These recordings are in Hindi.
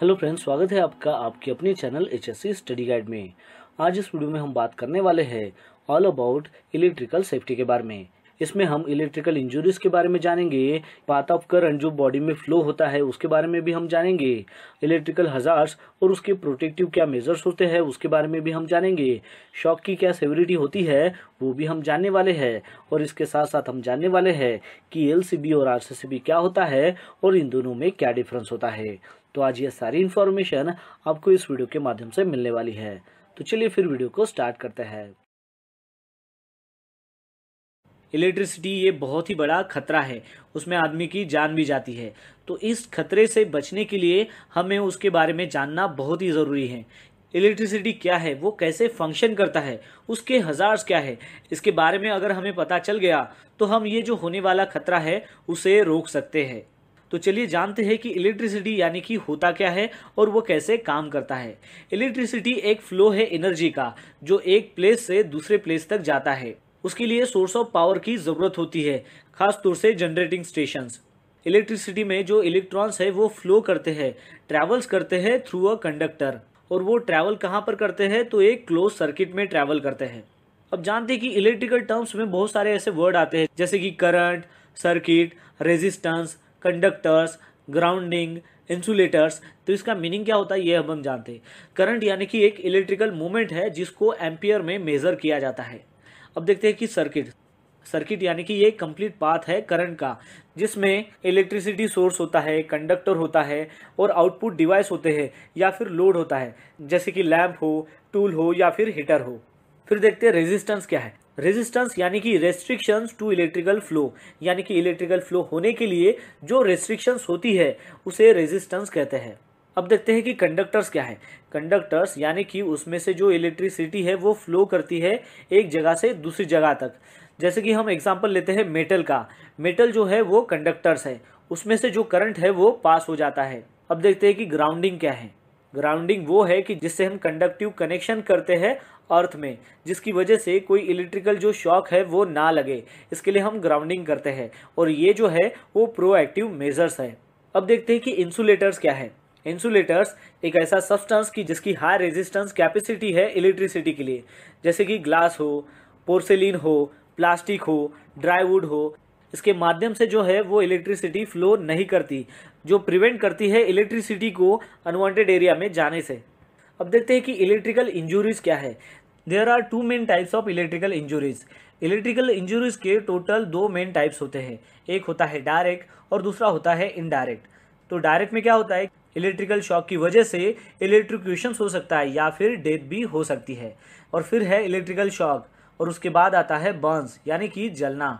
हेलो फ्रेंड्स स्वागत है आपका आपके अपने चैनल एच स्टडी गाइड में आज इस वीडियो में हम बात करने वाले हैं ऑल अबाउट इलेक्ट्रिकल सेफ्टी के बारे में इसमें हम इलेक्ट्रिकल इंजरीज के बारे में जानेंगे पाथ ऑफ करंट जो बॉडी में फ्लो होता है उसके बारे में भी हम जानेंगे इलेक्ट्रिकल हजार्स और उसके प्रोटेक्टिव क्या मेजर्स होते हैं उसके बारे में भी हम जानेंगे शॉक की क्या सेवरिटी होती है वो भी हम जानने वाले हैं और इसके साथ साथ हम जानने वाले हैं कि एल और आर क्या होता है और इन दोनों में क्या डिफरेंस होता है तो आज ये सारी इन्फॉर्मेशन आपको इस वीडियो के माध्यम से मिलने वाली है तो चलिए फिर वीडियो को स्टार्ट करते हैं इलेक्ट्रिसिटी ये बहुत ही बड़ा खतरा है उसमें आदमी की जान भी जाती है तो इस खतरे से बचने के लिए हमें उसके बारे में जानना बहुत ही ज़रूरी है इलेक्ट्रिसिटी क्या है वो कैसे फंक्शन करता है उसके हज़ार्स क्या है इसके बारे में अगर हमें पता चल गया तो हम ये जो होने वाला खतरा है उसे रोक सकते हैं तो चलिए जानते हैं कि इलेक्ट्रिसिटी यानी कि होता क्या है और वो कैसे काम करता है इलेक्ट्रिसिटी एक फ्लो है एनर्जी का जो एक प्लेस से दूसरे प्लेस तक जाता है उसके लिए सोर्स ऑफ पावर की ज़रूरत होती है खासतौर से जनरेटिंग स्टेशन इलेक्ट्रिसिटी में जो इलेक्ट्रॉन्स है वो फ्लो करते हैं ट्रैवल्स करते हैं थ्रू अ कंडक्टर और वो ट्रैवल कहाँ पर करते हैं तो एक क्लोज सर्किट में ट्रैवल करते हैं अब जानते हैं कि इलेक्ट्रिकल टर्म्स में बहुत सारे ऐसे वर्ड आते हैं जैसे कि current circuit resistance conductors grounding insulators तो इसका मीनिंग क्या होता है ये हम हम जानते हैं करंट यानी कि एक इलेक्ट्रिकल मूवमेंट है जिसको एम्पियर में मेजर किया जाता है अब देखते हैं कि सर्किट सर्किट यानी कि ये कंप्लीट पाथ है करंट का जिसमें इलेक्ट्रिसिटी सोर्स होता है कंडक्टर होता है और आउटपुट डिवाइस होते हैं या फिर लोड होता है जैसे कि लैम्प हो टूल हो या फिर हीटर हो फिर देखते हैं रेजिस्टेंस क्या है रेजिस्टेंस यानी कि रेस्ट्रिक्शंस टू इलेक्ट्रिकल फ्लो यानी कि इलेक्ट्रिकल फ्लो होने के लिए जो रेस्ट्रिक्शंस होती है उसे रेजिस्टेंस कहते हैं अब देखते हैं कि कंडक्टर्स क्या है कंडक्टर्स यानी कि उसमें से जो इलेक्ट्रिसिटी है वो फ्लो करती है एक जगह से दूसरी जगह तक जैसे कि हम एग्जाम्पल लेते हैं मेटल का मेटल जो है वो कंडक्टर्स है उसमें से जो करंट है वो पास हो जाता है अब देखते हैं कि ग्राउंडिंग क्या है ग्राउंडिंग वो है कि जिससे हम कंडक्टिव कनेक्शन करते हैं अर्थ में जिसकी वजह से कोई इलेक्ट्रिकल जो शॉक है वो ना लगे इसके लिए हम ग्राउंडिंग करते हैं और ये जो है वो प्रोएक्टिव मेजर्स है अब देखते हैं कि इंसुलेटर्स क्या है इंसुलेटर्स एक ऐसा सब्सटेंस की जिसकी हाई रेजिस्टेंस कैपेसिटी है इलेक्ट्रिसिटी के लिए जैसे कि ग्लास हो पोर्सेलिन हो प्लास्टिक हो ड्राईवुड हो इसके माध्यम से जो है वो इलेक्ट्रिसिटी फ्लो नहीं करती जो प्रिवेंट करती है इलेक्ट्रिसिटी को अनवांटेड एरिया में जाने से अब देखते हैं कि इलेक्ट्रिकल इंजूरीज क्या है there are two main types of electrical injuries electrical injuries के टोटल दो मेन टाइप्स होते हैं एक होता है डायरेक्ट और दूसरा होता है इनडायरेक्ट तो डायरेक्ट में क्या होता है इलेक्ट्रिकल शॉक की वजह से इलेक्ट्रिक्यूशन हो सकता है या फिर डेथ भी हो सकती है और फिर है इलेक्ट्रिकल शॉक और उसके बाद आता है बर्न्स यानी कि जलना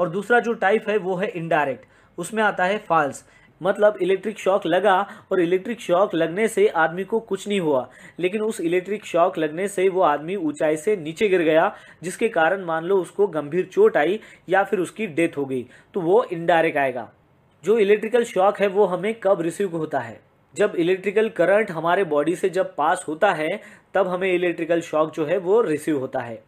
और दूसरा जो टाइप है वो है इनडायरेक्ट उसमें आता है फॉल्स मतलब इलेक्ट्रिक शॉक लगा और इलेक्ट्रिक शॉक लगने से आदमी को कुछ नहीं हुआ लेकिन उस इलेक्ट्रिक शॉक लगने से वो आदमी ऊंचाई से नीचे गिर गया जिसके कारण मान लो उसको गंभीर चोट आई या फिर उसकी डेथ हो गई तो वो इनडायरेक्ट आएगा जो इलेक्ट्रिकल शॉक है वो हमें कब रिसीव होता है जब इलेक्ट्रिकल करंट हमारे बॉडी से जब पास होता है तब हमें इलेक्ट्रिकल शॉक जो है वो रिसीव होता है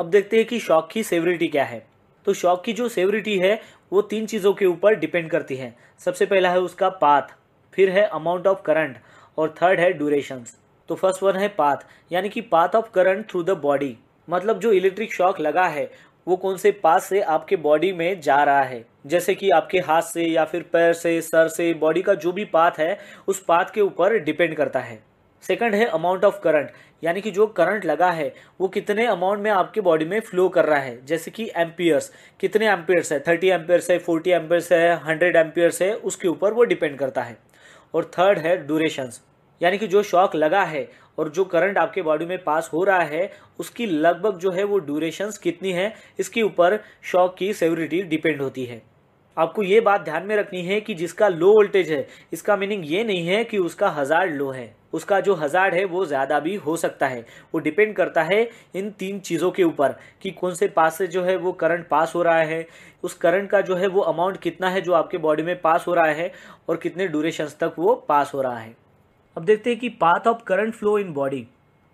अब देखते हैं कि शॉक की सेवरिटी क्या है तो शॉक की जो सेवरिटी है वो तीन चीज़ों के ऊपर डिपेंड करती है सबसे पहला है उसका पाथ फिर है अमाउंट ऑफ करंट और थर्ड है ड्यूरेशंस तो फर्स्ट वन है पाथ यानी कि path of current through the body मतलब जो इलेक्ट्रिक शॉक लगा है वो कौन से पाथ से आपके बॉडी में जा रहा है जैसे कि आपके हाथ से या फिर पैर से सर से बॉडी का जो भी पाथ है उस पाथ के ऊपर डिपेंड करता है सेकंड है अमाउंट ऑफ करंट यानी कि जो करंट लगा है वो कितने अमाउंट में आपके बॉडी में फ्लो कर रहा है जैसे कि एम्पियर्स कितने एम्पियर्स है थर्टी एम्पियर्स है फोर्टी एम्पियर्स है हंड्रेड एम्पियर्स है उसके ऊपर वो डिपेंड करता है और थर्ड है ड्यूरेशंस यानी कि जो शॉक लगा है और जो करंट आपके बॉडी में पास हो रहा है उसकी लगभग जो है वो ड्यूरेशंस कितनी है इसके ऊपर शॉक की सेवरिटी डिपेंड होती है आपको ये बात ध्यान में रखनी है कि जिसका लो वोल्टेज है इसका मीनिंग ये नहीं है कि उसका हज़ार लो है उसका जो हज़ार है वो ज़्यादा भी हो सकता है वो डिपेंड करता है इन तीन चीज़ों के ऊपर कि कौन से पास से जो है वो करंट पास हो रहा है उस करंट का जो है वो अमाउंट कितना है जो आपके बॉडी में पास हो रहा है और कितने ड्यूरेशन तक वो पास हो रहा है अब देखते हैं कि path of current flow in body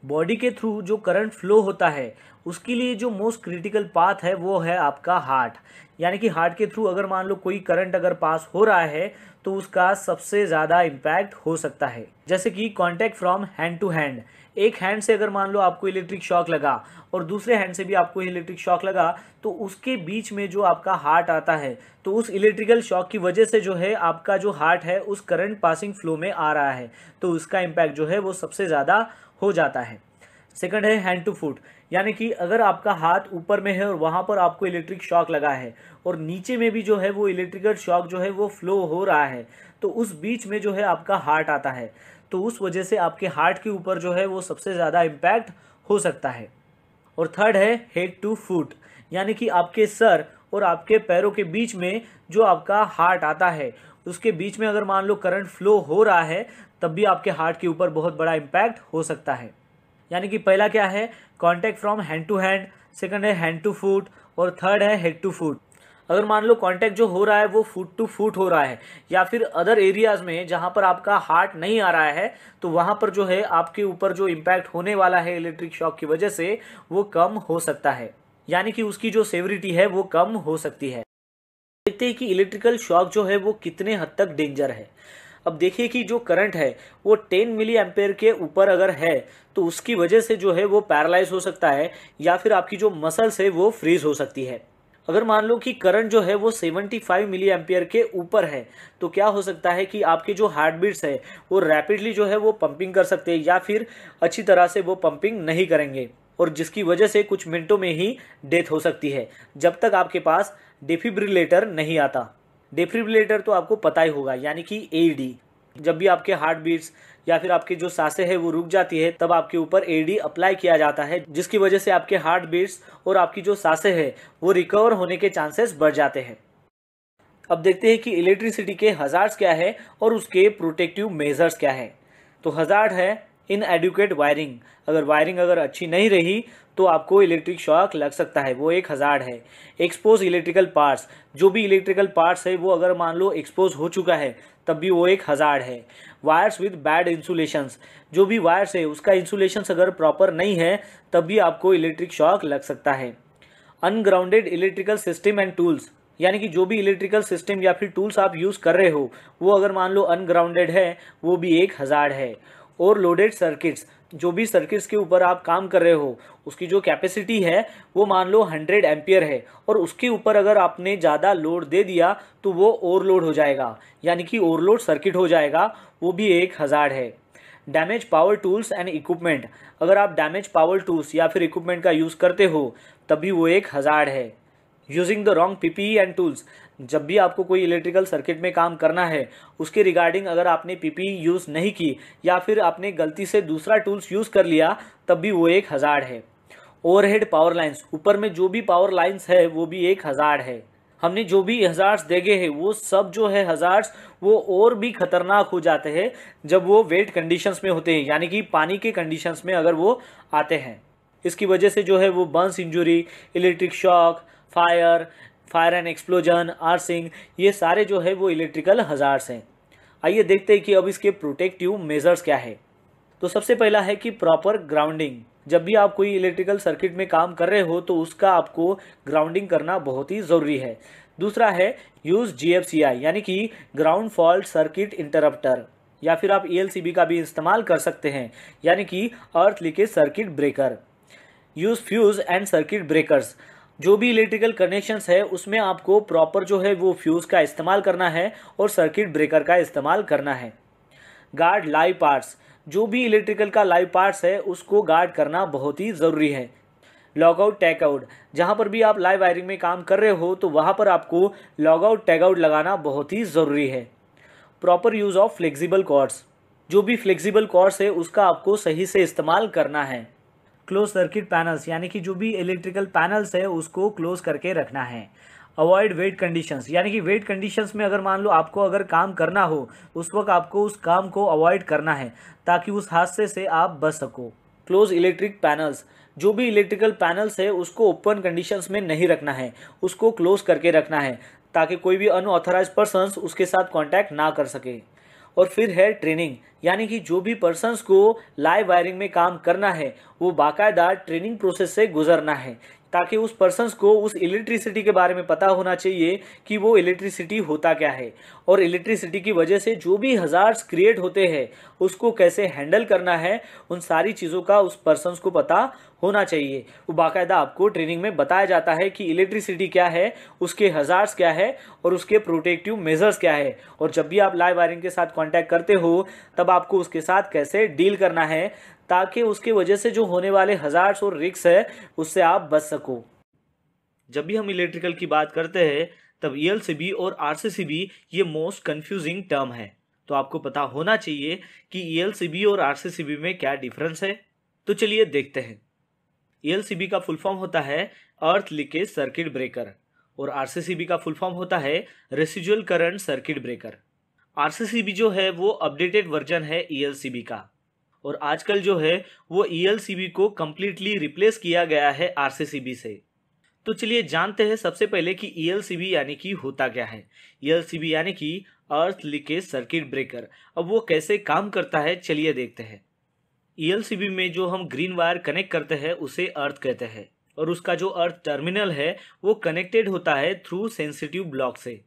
body के थ्रू जो करंट फ्लो होता है उसके लिए जो मोस्ट क्रिटिकल पाथ है वो है आपका हार्ट यानी कि हार्ट के थ्रू अगर मान लो कोई करंट अगर पास हो रहा है तो उसका सबसे ज़्यादा इम्पैक्ट हो सकता है जैसे कि contact from hand to hand एक हैंड से अगर मान लो आपको इलेक्ट्रिक शॉक लगा और दूसरे हैंड से भी आपको इलेक्ट्रिक शॉक लगा तो उसके बीच में जो आपका हार्ट आता है तो उस इलेक्ट्रिकल शॉक की वजह से जो है आपका जो हार्ट है उस करंट पासिंग फ्लो में आ रहा है तो उसका इम्पैक्ट जो है वो सबसे ज़्यादा हो जाता है सेकंड है हैंड टू फुट यानी कि अगर आपका हाथ ऊपर में है और वहाँ पर आपको इलेक्ट्रिक शॉक लगा है और नीचे में भी जो है वो इलेक्ट्रिकल शॉक जो है वो फ्लो हो रहा है तो उस बीच में जो है आपका हार्ट आता है तो उस वजह से आपके हार्ट के ऊपर जो है वो सबसे ज़्यादा इम्पैक्ट हो सकता है और थर्ड है हेड टू फुट यानी कि आपके सर और आपके पैरों के बीच में जो आपका हार्ट आता है उसके बीच में अगर मान लो करंट फ्लो हो रहा है तब भी आपके हार्ट के ऊपर बहुत बड़ा इम्पैक्ट हो सकता है यानी कि पहला क्या है contact from hand to hand second है हैंड टू फूट और थर्ड है हेड टू फूट अगर मान लो कांटेक्ट जो हो रहा है वो फुट टू फुट हो रहा है या फिर अदर एरियाज में जहाँ पर आपका हार्ट नहीं आ रहा है तो वहाँ पर जो है आपके ऊपर जो इम्पैक्ट होने वाला है इलेक्ट्रिक शॉक की वजह से वो कम हो सकता है यानी कि उसकी जो सेवरिटी है वो कम हो सकती है देखते हैं कि इलेक्ट्रिकल शॉक जो है वो कितने हद तक डेंजर है अब देखिए कि जो करंट है वो 10 मिली एम्पेयर के ऊपर अगर है तो उसकी वजह से जो है वो पैरालाइज हो सकता है या फिर आपकी जो मसल्स है वो फ्रीज हो सकती है अगर मान लो कि करंट जो है वो 75 मिली एम्पेयर के ऊपर है तो क्या हो सकता है कि आपके जो हार्ट बीट्स है वो रैपिडली जो है वो पंपिंग कर सकते हैं या फिर अच्छी तरह से वो पंपिंग नहीं करेंगे और जिसकी वजह से कुछ मिनटों में ही डेथ हो सकती है जब तक आपके पास डिफिब्रिलेटर नहीं आता डेफ्रिबरेटर तो आपको पता ही होगा यानी कि ए जब भी आपके हार्ट बीट्स या फिर आपके जो सांसें हैं वो रुक जाती है तब आपके ऊपर एडी अप्लाई किया जाता है जिसकी वजह से आपके हार्ट बीट्स और आपकी जो सांसें हैं वो रिकवर होने के चांसेस बढ़ जाते हैं अब देखते हैं कि इलेक्ट्रिसिटी के हज़ार्स क्या है और उसके प्रोटेक्टिव मेजर्स क्या तो है तो हजार्ड है इन एडुकेट वायरिंग अगर वायरिंग अगर अच्छी नहीं रही तो आपको इलेक्ट्रिक शॉक लग सकता है वो एक हज़ार है एक्सपोज इलेक्ट्रिकल पार्ट्स जो भी इलेक्ट्रिकल पार्ट्स है वो अगर मान लो एक्सपोज हो चुका है तब भी वो एक हज़ार है वायर्स विद बैड इंसुलेशंस जो भी वायर्स है उसका इंसुलेशंस अगर प्रॉपर नहीं है तब भी आपको इलेक्ट्रिक शॉक लग सकता है ungrounded electrical system and tools यानी कि जो भी इलेक्ट्रिकल सिस्टम या फिर टूल्स आप यूज़ कर रहे हो वो अगर मान लो अनग्राउंडेड है वो भी एक हज़ार है और लोडेड सर्किट्स जो भी सर्किट्स के ऊपर आप काम कर रहे हो उसकी जो कैपेसिटी है वो मान लो 100 एम्पियर है और उसके ऊपर अगर आपने ज़्यादा लोड दे दिया तो वो ओवरलोड हो जाएगा यानी कि ओवरलोड सर्किट हो जाएगा वो भी एक हज़ार है damage power tools and equipment अगर आप डैमेज पावर टूल्स या फिर इक्विपमेंट का यूज़ करते हो तभी वो एक हज़ार है using the wrong PPE and tools जब भी आपको कोई इलेक्ट्रिकल सर्किट में काम करना है उसके रिगार्डिंग अगर आपने पीपी यूज़ e नहीं की या फिर आपने गलती से दूसरा टूल्स यूज़ कर लिया तब भी वो एक हज़ार है ओवरहेड पावर लाइन्स ऊपर में जो भी पावर लाइन्स है वो भी एक हज़ार है हमने जो भी हज़ार्स देखे हैं वो सब जो है हज़ार्स वो और भी खतरनाक हो जाते हैं जब वो वेट कंडीशंस में होते हैं यानी कि पानी के कंडीशंस में अगर वो आते हैं इसकी वजह से जो है वो burns injury electric shock fire fire and explosion arcing ये सारे जो है वो इलेक्ट्रिकल हज़ार्स हैं आइए देखते हैं कि अब इसके प्रोटेक्टिव मेजर्स क्या है तो सबसे पहला है कि प्रॉपर ग्राउंडिंग जब भी आप कोई इलेक्ट्रिकल सर्किट में काम कर रहे हो तो उसका आपको ग्राउंडिंग करना बहुत ही ज़रूरी है दूसरा है यूज़ जी यानी कि ग्राउंड फॉल्ट सर्किट इंटरप्टर या फिर आप ई e का भी इस्तेमाल कर सकते हैं यानी कि earth leakage circuit breaker use fuse and circuit breakers जो भी इलेक्ट्रिकल कनेक्शंस है उसमें आपको प्रॉपर जो है वो फ्यूज़ का इस्तेमाल करना है और सर्किट ब्रेकर का इस्तेमाल करना है गार्ड लाइव पार्ट्स जो भी इलेक्ट्रिकल का लाइव पार्ट्स है उसको गार्ड करना बहुत ही ज़रूरी है लॉगआउट टैगआउट जहाँ पर भी आप लाइव वायरिंग में काम कर रहे हो तो वहाँ पर आपको लॉगआउट टैगआउट लगाना बहुत ही ज़रूरी है proper use of flexible cords जो भी फ्लेक्सिबल कॉर्ड्स है उसका आपको सही से इस्तेमाल करना है क्लोज सर्किट पैनल्स यानी कि जो भी इलेक्ट्रिकल पैनल्स है उसको क्लोज करके रखना है अवॉइड वेट कंडीशंस यानी कि वेट कंडीशंस में अगर मान लो आपको अगर काम करना हो उस वक्त आपको उस काम को अवॉइड करना है ताकि उस हादसे से आप बच सको क्लोज इलेक्ट्रिक पैनल्स जो भी इलेक्ट्रिकल पैनल्स है उसको ओपन कंडीशंस में नहीं रखना है उसको क्लोज करके रखना है ताकि कोई भी अनऑथराइज पर्सन उसके साथ कॉन्टैक्ट ना कर सके और फिर है ट्रेनिंग यानी कि जो भी पर्सनस को लाइव वायरिंग में काम करना है वो बाकायदा ट्रेनिंग प्रोसेस से गुजरना है ताकि उस पर्सनस को उस इलेक्ट्रिसिटी के बारे में पता होना चाहिए कि वो इलेक्ट्रिसिटी होता क्या है और इलेक्ट्रिसिटी की वजह से जो भी हज़ार्स क्रिएट होते हैं उसको कैसे हैंडल करना है उन सारी चीज़ों का उस पर्सन को पता होना चाहिए वो बाकायदा आपको ट्रेनिंग में बताया जाता है कि इलेक्ट्रिसिटी क्या है उसके हज़ार्स क्या है और उसके प्रोटेक्टिव मेजर्स क्या है और जब भी आप लाइव वायरिंग के साथ कॉन्टैक्ट करते हो तब आपको उसके साथ कैसे डील करना है ताकि उसकी वजह से जो होने वाले हजार और रिक्स है उससे आप बच सको जब भी हम इलेक्ट्रिकल की बात करते हैं तब ई e और आर ये मोस्ट कन्फ्यूजिंग टर्म है तो आपको पता होना चाहिए कि ई e और आर में क्या डिफरेंस है तो चलिए देखते हैं ई e का फुल फॉर्म होता है अर्थ लीकेज सर्किट ब्रेकर और आर का फुल फॉर्म होता है residual current circuit breaker R जो है वो अपडेटेड वर्जन है ई का और आजकल जो है वो ई e को कम्प्लीटली रिप्लेस किया गया है आर से तो चलिए जानते हैं सबसे पहले कि ई e यानी कि होता क्या है ई e यानी कि अर्थ लीकेज सर्किट ब्रेकर अब वो कैसे काम करता है चलिए देखते हैं ई में जो हम ग्रीन वायर कनेक्ट करते हैं उसे अर्थ कहते हैं और उसका जो अर्थ टर्मिनल है वो कनेक्टेड होता है थ्रू सेंसिटिव ब्लॉक से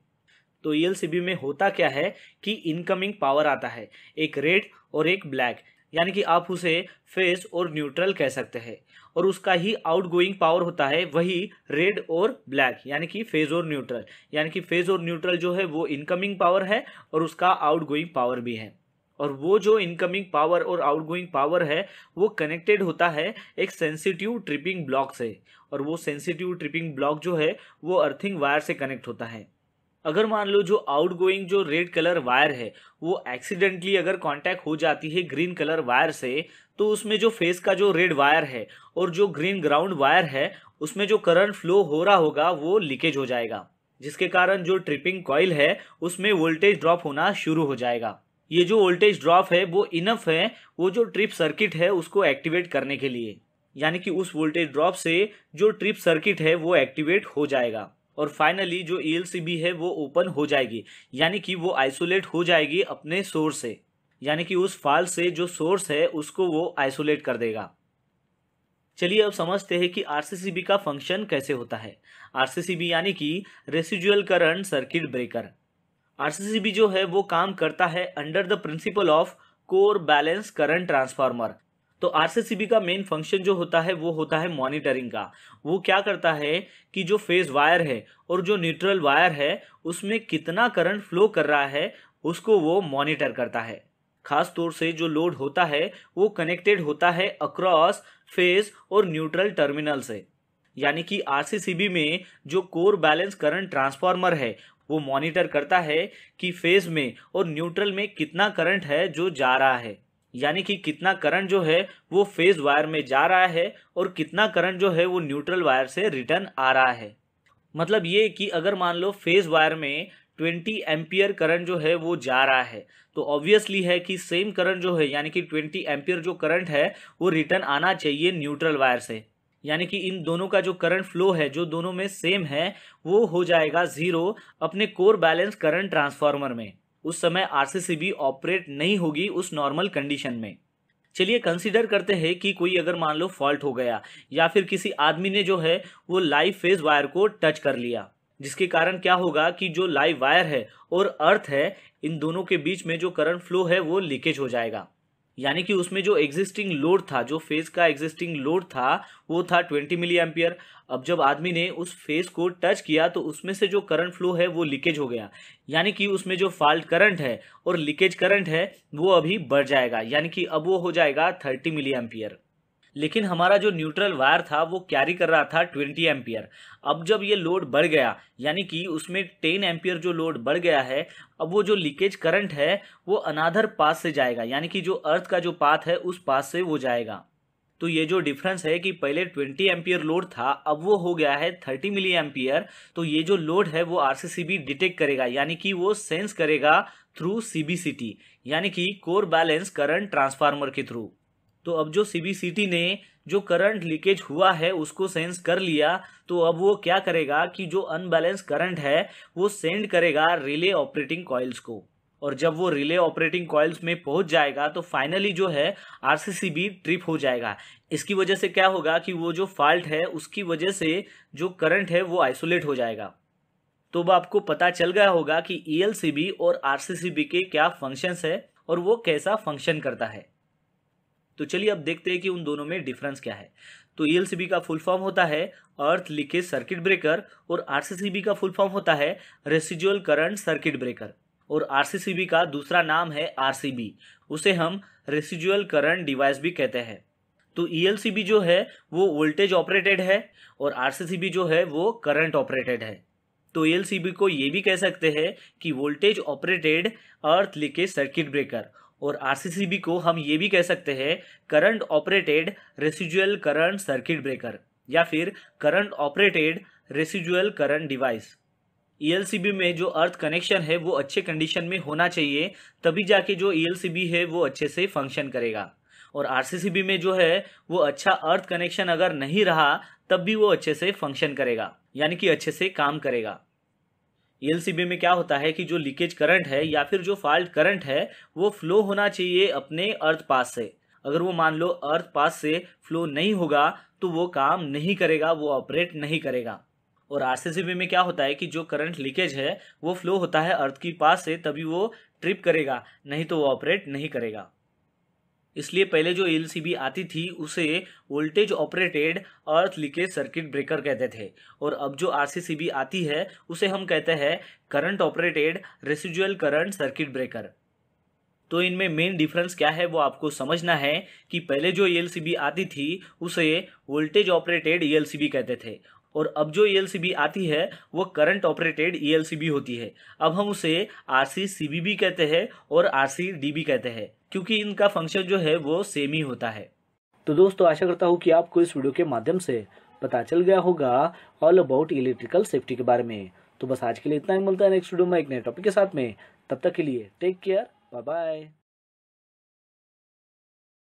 तो ई में होता क्या है कि इनकमिंग पावर आता है एक रेड और एक ब्लैक यानी कि आप उसे फेस और न्यूट्रल कह सकते हैं और उसका ही आउट गोइंग पावर होता है वही रेड और ब्लैक यानी कि फेज और न्यूट्रल यानी कि फेज और न्यूट्रल जो है वो इनकमिंग पावर है और उसका आउट गोइंग पावर भी है और वो जो इनकमिंग पावर और आउटगोइंग पावर है वो कनेक्टेड होता है एक सेंसिटिव ट्रिपिंग ब्लॉक से और वो सेंसिटिव ट्रिपिंग ब्लॉक जो है वो अर्थिंग वायर से कनेक्ट होता है अगर मान लो जो आउट गोइंग जो रेड कलर वायर है वो एक्सीडेंटली अगर कांटेक्ट हो जाती है ग्रीन कलर वायर से तो उसमें जो फेस का जो रेड वायर है और जो ग्रीन ग्राउंड वायर है उसमें जो करंट फ्लो हो रहा होगा वो लीकेज हो जाएगा जिसके कारण जो ट्रिपिंग कॉयल है उसमें वोल्टेज ड्रॉप होना शुरू हो जाएगा ये जो वोल्टेज ड्रॉप है वो इनफ है वो जो ट्रिप सर्किट है उसको एक्टिवेट करने के लिए यानी कि उस वोल्टेज ड्रॉप से जो ट्रिप सर्किट है वो एक्टिवेट हो जाएगा और फाइनली जो ई e है वो ओपन हो जाएगी यानी कि वो आइसोलेट हो जाएगी अपने सोर्स से यानी कि उस फाइल से जो सोर्स है उसको वो आइसोलेट कर देगा चलिए अब समझते हैं कि आर का फंक्शन कैसे होता है आर यानी कि residual current circuit breaker R जो है वो काम करता है under the principle of core balance current transformer तो आरसीसीबी का मेन फंक्शन जो होता है वो होता है मॉनिटरिंग का वो क्या करता है कि जो फेज वायर है और जो न्यूट्रल वायर है उसमें कितना करंट फ्लो कर रहा है उसको वो मॉनिटर करता है खास तौर से जो लोड होता है वो कनेक्टेड होता है अक्रॉस फेज और न्यूट्रल टर्मिनल से यानी कि आरसीसीबी में जो कोर बैलेंस करंट ट्रांसफार्मर है वो मॉनिटर करता है कि फेज में और न्यूट्रल में कितना करंट है जो जा रहा है यानी कि कितना करंट जो है वो फेज वायर में जा रहा है और कितना करंट जो है वो न्यूट्रल वायर से रिटर्न आ रहा है मतलब ये कि अगर मान लो फेज वायर में 20 एम्पियर करंट जो है वो जा रहा है तो ऑब्वियसली है कि सेम करंट जो है यानी कि 20 एम्पियर जो करंट है वो रिटर्न आना चाहिए न्यूट्रल वायर से यानी कि इन दोनों का जो करंट फ्लो है जो दोनों में सेम है वो हो जाएगा ज़ीरो अपने कोर बैलेंस करंट ट्रांसफार्मर में उस समय आरसीसीबी ऑपरेट नहीं होगी उस नॉर्मल कंडीशन में चलिए कंसिडर करते हैं कि कोई अगर मान लो फॉल्ट हो गया या फिर किसी आदमी ने जो है वो लाइव फेज वायर को टच कर लिया जिसके कारण क्या होगा कि जो लाइव वायर है और अर्थ है इन दोनों के बीच में जो करंट फ्लो है वो लीकेज हो जाएगा यानी कि उसमें जो एग्जिस्टिंग लोड था जो फेज का एग्जिस्टिंग लोड था वो था 20 मिली एम्पियर अब जब आदमी ने उस फेज को टच किया तो उसमें से जो करंट फ्लो है वो लीकेज हो गया यानी कि उसमें जो फॉल्ट करंट है और लीकेज करंट है वो अभी बढ़ जाएगा यानी कि अब वो हो जाएगा 30 मिली एम्पियर लेकिन हमारा जो न्यूट्रल वायर था वो कैरी कर रहा था ट्वेंटी एम्पियर अब जब ये लोड बढ़ गया यानी कि उसमें टेन एम्पियर जो लोड बढ़ गया है अब वो जो लीकेज करंट है वो अनाधर पास से जाएगा यानी कि जो अर्थ का जो पाथ है उस पास से वो जाएगा तो ये जो डिफरेंस है कि पहले 20 एम्पियर लोड था अब वो हो गया है 30 मिली एम्पियर तो ये जो लोड है वो आरसीसीबी डिटेक्ट करेगा यानी कि वो सेंस करेगा थ्रू टी यानी कि कोर बैलेंस करंट ट्रांसफार्मर के थ्रू तो अब जो सीबीसीटी ने जो करंट लीकेज हुआ है उसको सेंस कर लिया तो अब वो क्या करेगा कि जो अनबैलेंस करंट है वो सेंड करेगा रिले ऑपरेटिंग कॉइल्स को और जब वो रिले ऑपरेटिंग कॉइल्स में पहुंच जाएगा तो फाइनली जो है आरसीसीबी ट्रिप हो जाएगा इसकी वजह से क्या होगा कि वो जो फॉल्ट है उसकी वजह से जो करंट है वो आइसोलेट हो जाएगा तो अब आपको पता चल गया होगा कि ई e और आर के क्या फंक्शंस है और वो कैसा फंक्शन करता है तो चलिए अब देखते हैं कि उन दोनों में डिफरेंस क्या है तो ई e का फुल फॉर्म होता है अर्थ लीकेज सर्किट ब्रेकर और आर का फुल फॉर्म होता है रेसिजुअल करंट सर्किट ब्रेकर और आर का दूसरा नाम है आर उसे हम रेसिजुअल करंट डिवाइस भी कहते हैं तो ई e जो है वो वोल्टेज ऑपरेटेड है और आर जो है वो करंट ऑपरेटेड है तो एल e को ये भी कह सकते हैं कि voltage operated earth leakage circuit breaker और आर को हम ये भी कह सकते हैं current operated residual current circuit breaker या फिर current operated residual current device E में जो अर्थ कनेक्शन है वो अच्छे कंडीशन में होना चाहिए तभी जाके जो ई e है वो अच्छे से फंक्शन करेगा और आर में जो है वो अच्छा अर्थ कनेक्शन अगर नहीं रहा तब भी वो अच्छे से फंक्शन करेगा यानी कि अच्छे से काम करेगा ईएलसीबी e में क्या होता है कि जो लीकेज करंट है या फिर जो फॉल्ट करंट है वो फ्लो होना चाहिए अपने अर्थ पास से अगर वो मान लो अर्थ पास से फ्लो नहीं होगा तो वो काम नहीं करेगा वो ऑपरेट नहीं करेगा और आर में क्या होता है कि जो करंट लीकेज है वो फ्लो होता है अर्थ की पास से तभी वो ट्रिप करेगा नहीं तो वो ऑपरेट नहीं करेगा इसलिए पहले जो एल आती थी उसे voltage operated earth leakage circuit breaker कहते थे और अब जो आर आती है उसे हम कहते हैं current operated residual current circuit breaker तो इनमें मेन डिफरेंस क्या है वो आपको समझना है कि पहले जो ई आती थी उसे वोल्टेज ऑपरेटेड ई कहते थे और अब जो ई आती है वो करंट ऑपरेटेड ई होती है अब हम उसे आर भी कहते हैं और आर कहते हैं क्योंकि इनका फंक्शन जो है वो सेम ही होता है तो दोस्तों आशा करता हूँ कि आपको इस वीडियो के माध्यम से पता चल गया होगा ऑल अबाउट इलेक्ट्रिकल सेफ्टी के बारे में तो बस आज के लिए इतना ही मिलता है नेक्स्ट वीडियो में एक नए टॉपिक के साथ में तब तक के लिए टेक केयर बाय बाय